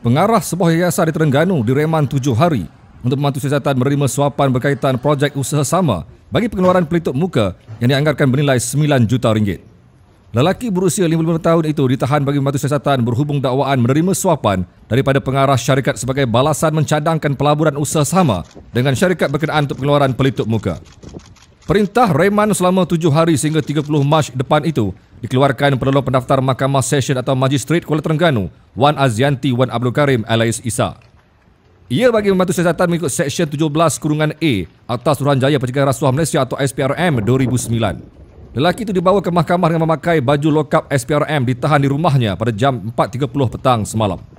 Pengarah sebuah yayasan di Terengganu direman tujuh hari untuk membantu siasatan menerima suapan berkaitan projek usaha sama bagi pengeluaran pelitup muka yang dianggarkan bernilai RM9 juta. Ringgit. Lelaki berusia 55 tahun itu ditahan bagi membantu siasatan berhubung dakwaan menerima suapan daripada pengarah syarikat sebagai balasan mencadangkan pelaburan usaha sama dengan syarikat berkenaan untuk pengeluaran pelitup muka. Perintah reman selama tujuh hari sehingga 30 Mac depan itu dikeluarkan penolong pendaftar Mahkamah Session atau Magistrate Kuala Terengganu, Wan Azianti Wan Abdul Karim alias Isa. Ia bagi membantu siasatan mengikut Seksyen 17 Kurungan A atas Suruhanjaya Pencegahan Rasuah Malaysia atau SPRM 2009. Lelaki itu dibawa ke mahkamah dengan memakai baju lokap SPRM ditahan di rumahnya pada jam 4.30 petang semalam.